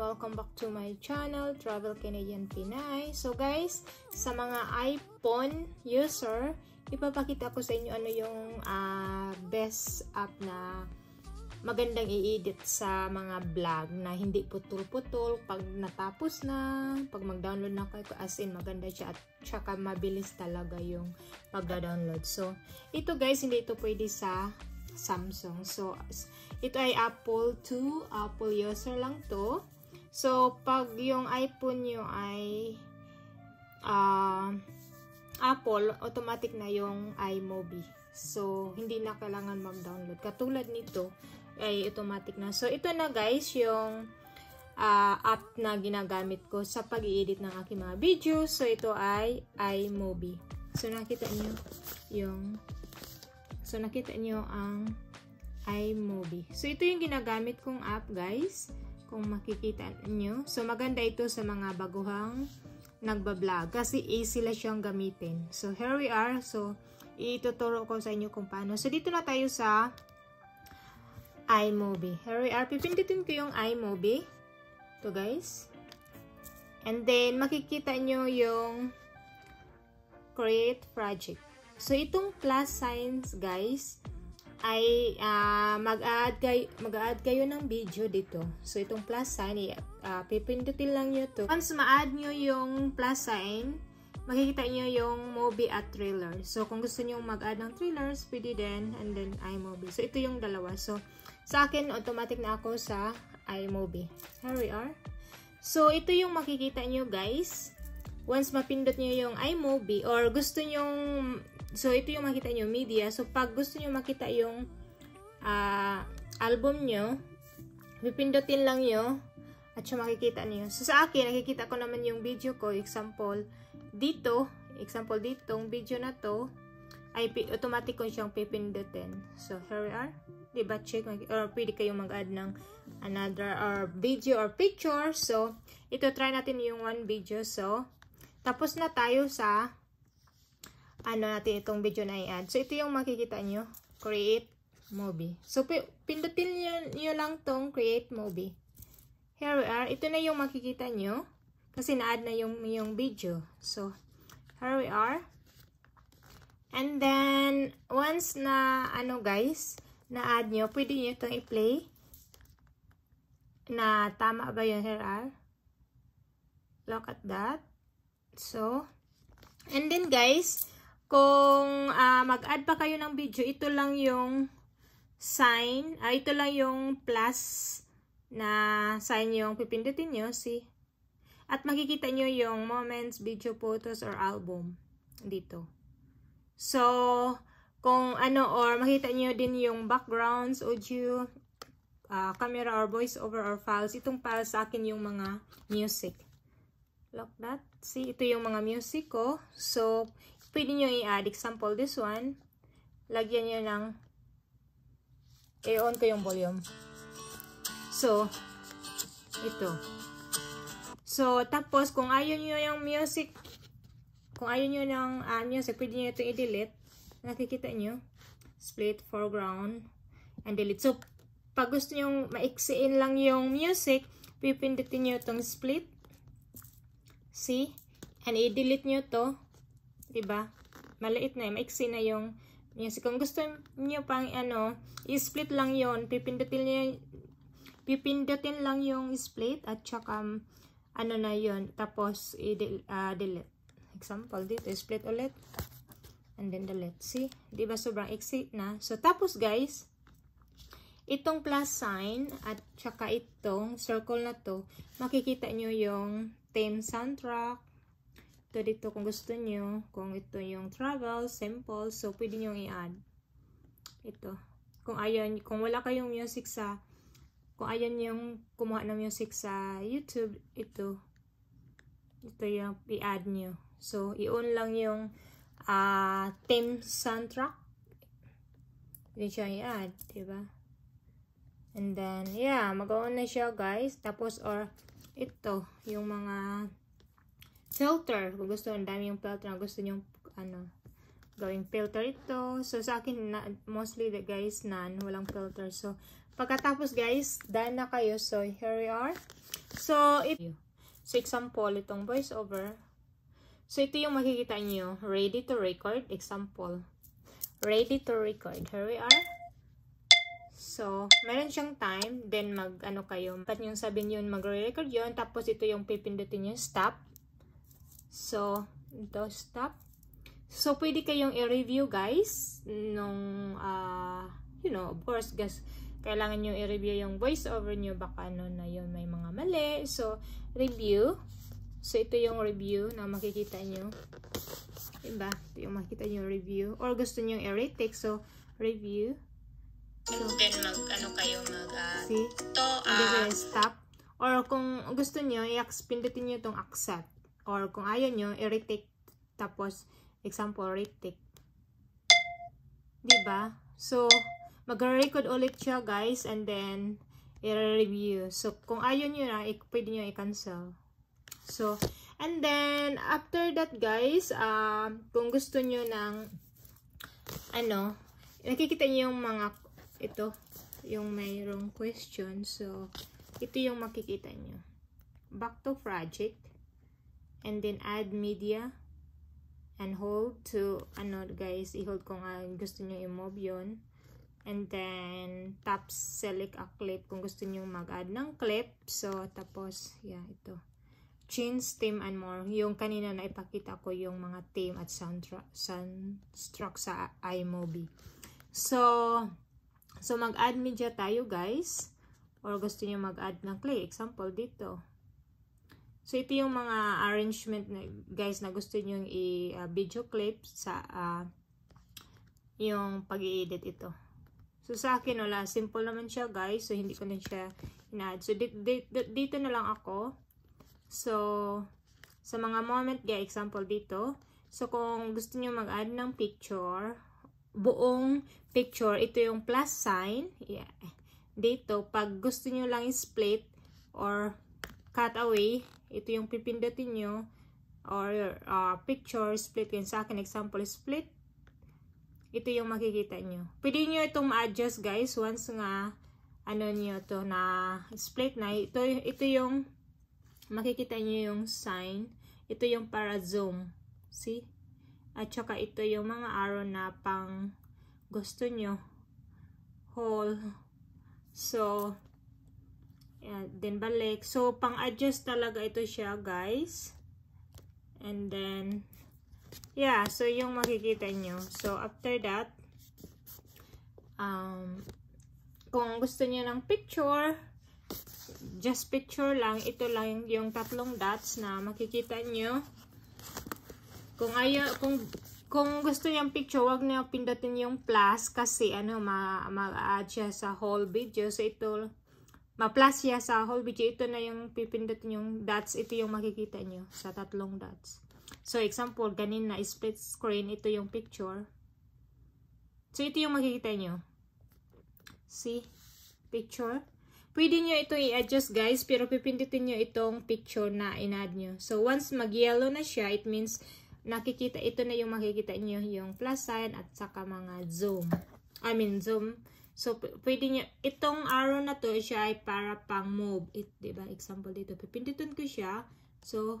welcome back to my channel, Travel Canadian Pinay. So guys, sa mga iPhone user, ipapakita ko sa inyo ano yung uh, best app na magandang i-edit sa mga vlog na hindi putol-putol pag natapos na, pag mag-download na kayo, as in maganda siya at tsaka mabilis talaga yung pagda-download. So, ito guys, hindi ito pwede sa Samsung. So, ito ay Apple 2, Apple user lang to. So, pag yung iPhone nyo ay uh, Apple, automatic na yung iMovie. So, hindi na kailangan mag-download. Katulad nito, ay automatic na. So, ito na guys yung uh, app na ginagamit ko sa pag edit ng aking mga videos. So, ito ay iMovie. So, nakita niyo yung So, nakita niyo ang iMovie. So, ito yung ginagamit kong app guys. Kung makikita niyo. So, maganda ito sa mga baguhang nagbablog kasi easy lang siyang gamitin. So, here we are. So, ituturo ko sa inyo kung paano. So, dito na tayo sa iMovie. Here we are. Pipindutin ko yung iMovie. Ito guys. And then, makikita nyo yung create project. So, itong plus signs guys, ay uh, mag-add kayo, mag kayo ng video dito. So, itong plus sign, uh, pipindutin lang nyo to. Once ma-add nyo yung plus sign, makikita nyo yung movie at trailer. So, kung gusto nyo mag-add ng trailers, pwede din. And then, iMovie. So, ito yung dalawa. So, sa akin, automatic na ako sa iMovie. Here we are. So, ito yung makikita nyo guys. Once mapindot nyo yung iMovie or gusto nyong, so ito yung makita nyo, media. So, pag gusto nyo makita yung uh, album nyo, pipindutin lang nyo at yung makikita nyo. So, sa akin, nakikita ko naman yung video ko. Example, dito, example dito, yung video na to, ay automatic ko siyang pipindutin. So, here we are. Diba, check, or pwede kayong mag-add ng another or video or picture. So, ito, try natin yung one video. So, tapos na tayo sa ano natin itong video na i-add. So, ito yung makikita nyo. Create movie. So, pindutin nyo, nyo lang tong create movie. Here we are. Ito na yung makikita nyo. Kasi na-add na yung, yung video. So, here we are. And then, once na, ano guys, na-add nyo, pwede nyo itong i-play na tama ba yun, Sir R? Look at that. So, and then guys, kung uh, mag-add pa kayo ng video, ito lang yung sign, uh, ito lang yung plus na sign yung pipindutin nyo, see? At makikita nyo yung moments, video, photos, or album dito. So, kung ano or makita niyo din yung backgrounds, audio, uh, camera or voice over or files. Itong para sa akin yung mga music. Lock that. See, ito yung mga music ko. So, pwede nyo i-add. Example, this one. Lagyan niyo ng i-on ko yung volume. So, ito. So, tapos, kung ayaw nyo yung music, kung ayaw nyo ng uh, music, pwede nyo itong i-delete. Nakikita nyo? Split foreground and delete. So, pag gusto nyo maiksiin lang yung music, pipindutin nyo itong split. See? And i-delete nyo to. Diba? Maliit na. Maiksi na yung music. Kung gusto nyo pang ano, i-split lang yon Pipindutin nyo pipindutin lang yung split at saka um, ano na yon tapos i-delete. Ah, uh, Example dito, split ulit. And then the left. See? Di ba sobrang exit na? So, tapos guys, itong plus sign at saka itong circle na to, makikita nyo yung theme soundtrack. Ito dito kung gusto nyo. Kung ito yung travel, simple. So, pwede nyo i-add. Ito. Kung, ayan, kung wala kayong music sa kung ayan yung kumuha ng music sa YouTube, ito. Ito yung i-add nyo. So, i-on lang yung uh, theme soundtrack which I add, diba? And then, yeah, mag-on na siya, guys. Tapos, or, ito, yung mga filter. Kung gusto, ang dami yung filter. Gusto nyo, ano, gawing filter ito. So, sa akin, na, mostly, the guys, nan, walang filter. So, pagkatapos, guys, done na kayo. So, here we are. So, if, so example, itong voiceover, So, ito yung makikita nyo. Ready to record. Example. Ready to record. Here we are. So, meron siyang time. Then, mag, ano kayo. Dapat yung sabihin yun, magre-record yun. Tapos, ito yung pipindutin yung stop. So, ito, stop. So, pwede kayong i-review, guys. Nung, uh, you know, of course, guys, kailangan nyo i-review yung voiceover nyo. Baka, ano, na yun, may mga mali. So, review. So, ito yung review na makikita nyo. Diba? Ito yung makikita nyo review. Or gusto nyo yung take So, review. So, then, mag, ano kayo, mag, uh, see? To, uh, stop. Or kung gusto nyo, i-pindutin nyo itong accept. Or kung ayaw nyo, i-retake. Tapos, example, retake. Diba? So, mag-record ulit siya, guys. And then, i-review. So, kung ayaw nyo na, pwede nyo i-cancel. So, and then, after that guys, uh, kung gusto nyo ng, ano, nakikita nyo yung mga, ito, yung mayroong question. So, ito yung makikita nyo. Back to project. And then, add media. And hold to, ano guys, i-hold kung uh, gusto nyo i-move yun. And then, tap select a clip kung gusto nyo mag-add ng clip. So, tapos, yeah, ito. Chin's Team and More. Yung kanina na ipakita ko yung mga team at soundtrack, soundtrack sa iMovie. So, so mag-add media tayo guys. Or gusto niyo mag-add ng clay. Example dito. So, ito yung mga arrangement na, guys na gusto niyo i-video ah, uh, clip sa uh, yung pag edit ito. So, sa akin, wala. Simple naman siya, guys. So, hindi ko na siya in-add. So, dito, dito na lang ako. So, sa mga moment ga example dito, so kung gusto niyo mag-add ng picture, buong picture, ito yung plus sign. Yeah. Dito, pag gusto niyo lang split or cut away, ito yung pipindutin niyo or uh, picture split yun sa akin example split ito yung makikita nyo pwede nyo itong ma-adjust guys once nga ano nyo to na split na ito, ito yung makikita nyo yung sign. Ito yung para zoom. See? At saka ito yung mga arrow na pang gusto nyo. Whole. So, yeah, then balik. So, pang-adjust talaga ito siya, guys. And then, yeah, so yung makikita nyo. So, after that, um, kung gusto niyo ng picture, just picture lang, ito lang yung tatlong dots na makikita nyo. Kung ayaw, kung kung gusto niyang picture, wag niyo pindutin yung plus kasi ano, ma add siya sa whole video. So, ito, ma-plus siya sa whole video. Ito na yung pipindutin yung dots. Ito yung makikita niyo sa tatlong dots. So, example, ganin na split screen. Ito yung picture. So, ito yung makikita niyo. See? Picture. Pwede nyo ito i-adjust guys, pero pipindutin nyo itong picture na in-add nyo. So, once mag-yellow na siya, it means nakikita, ito na yung makikita nyo, yung plus sign at saka mga zoom. I mean, zoom. So, pwede nyo, itong arrow na to, siya ay para pang move. It, diba? Example dito, pipindutin ko siya. So,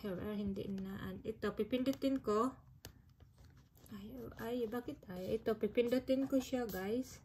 here, hindi na, ito, pipindutin ko. Ay, ay, bakit ay? Ito, pipindutin ko siya, guys.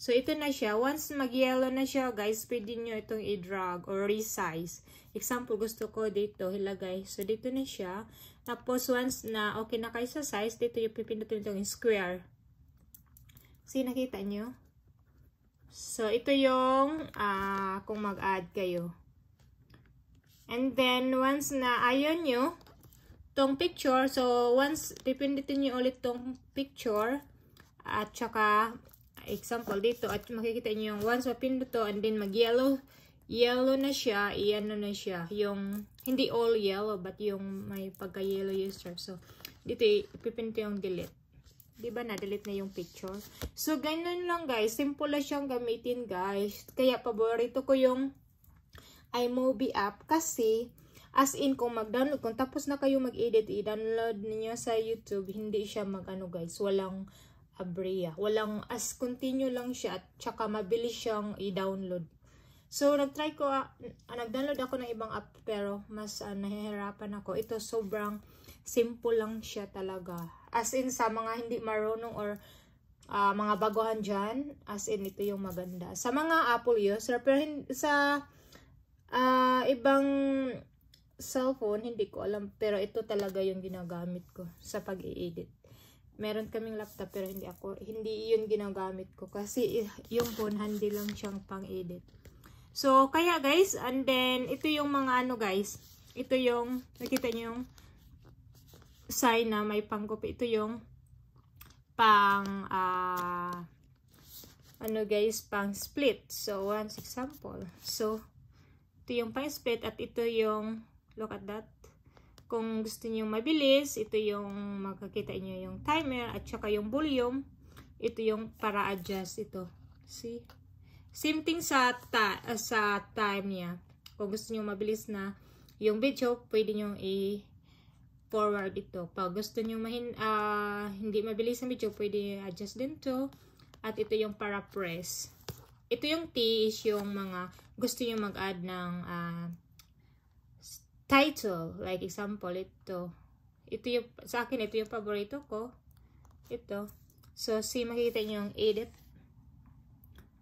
So, ito na siya. Once mag-yellow na siya, guys, pwede nyo itong i-drag or resize. Example, gusto ko dito, ilagay. So, dito na siya. Tapos, once na okay na kayo sa size, dito yung pipindutin itong square. Kasi nakita nyo? So, ito yung uh, kung mag-add kayo. And then, once na ayon nyo, tong picture, so once pipindutin nyo ulit tong picture, at saka example dito at makikita niyo yung once mapindot to and then mag yellow yellow na siya iyan na siya yung hindi all yellow but yung may pagka yellow yung stripe so dito ipipinto yung delete di ba na, delete na yung picture. So, ganun lang guys. Simple lang siyang gamitin guys. Kaya paborito ko yung iMovie app kasi as in kung mag-download, kung tapos na kayo mag-edit, i-download niyo sa YouTube, hindi siya mag guys, walang Abrea. Walang as continue lang siya at tsaka mabilis siyang i-download. So, nag-try ko, uh, nag-download ako ng ibang app pero mas uh, nahihirapan ako. Ito sobrang simple lang siya talaga. As in sa mga hindi marunong or uh, mga baguhan dyan, as in ito yung maganda. Sa mga Apple user, pero sa uh, ibang cellphone, hindi ko alam. Pero ito talaga yung ginagamit ko sa pag-i-edit meron kaming laptop pero hindi ako, hindi yun ginagamit ko kasi yung phone handy lang siyang pang-edit. So, kaya guys, and then, ito yung mga ano guys, ito yung, nakita niyo yung sign na may pang-copy, Ito yung pang, uh, ano guys, pang split. So, one example. So, ito yung pang split at ito yung, look at that, kung gusto niyo mabilis, ito yung makakita niyo yung timer at saka yung volume. Ito yung para adjust ito. See? Same thing sa ta uh, sa time niya. Kung gusto niyo mabilis na yung video, pwede niyo i forward ito. Pag gusto niyo uh, hindi mabilis ang video, pwede adjust din to. At ito yung para press. Ito yung T is yung mga gusto niyo mag-add ng uh, title. Like example, ito. Ito yung, sa akin, ito yung paborito ko. Ito. So, see, makikita nyo yung edit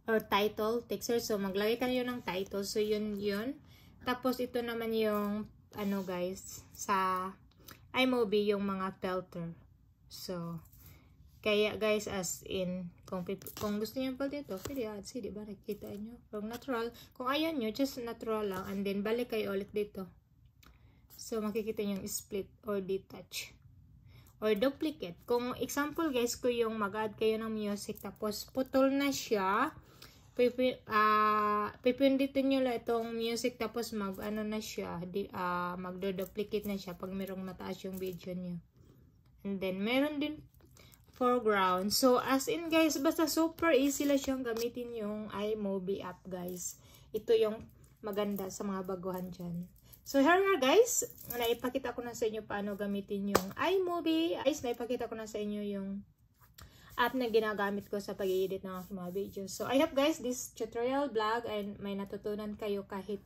or title, texture. So, maglagay kayo ng title. So, yun, yun. Tapos, ito naman yung, ano guys, sa iMovie, yung mga filter. So, kaya guys, as in, kung, kung gusto niyo pala dito, pwede add, see, diba? Nakikita nyo. Kung natural. Kung ayaw nyo, just natural lang. And then, balik kayo ulit dito. So, makikita nyo yung split or detach or duplicate. Kung example guys, ko yung mag-add kayo ng music tapos putol na siya, pipi, ah, pipinditin nyo lang itong music tapos mag-ano na siya, di, uh, magdo-duplicate na siya pag merong mataas yung video nyo. And then, meron din foreground. So, as in guys, basta super easy lang siyang gamitin yung iMovie app guys. Ito yung maganda sa mga baguhan dyan. So, here we are guys. Naipakita ko na sa inyo paano gamitin yung iMovie. Guys, naipakita ko na sa inyo yung app na ginagamit ko sa pag edit ng aking mga videos. So, I hope guys, this tutorial vlog and may natutunan kayo kahit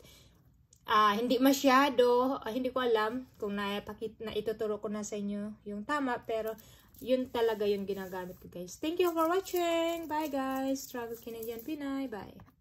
uh, hindi masyado, uh, hindi ko alam kung naipakita, na ituturo ko na sa inyo yung tama, pero yun talaga yung ginagamit ko guys. Thank you for watching! Bye guys! Travel Canadian Pinay! Bye!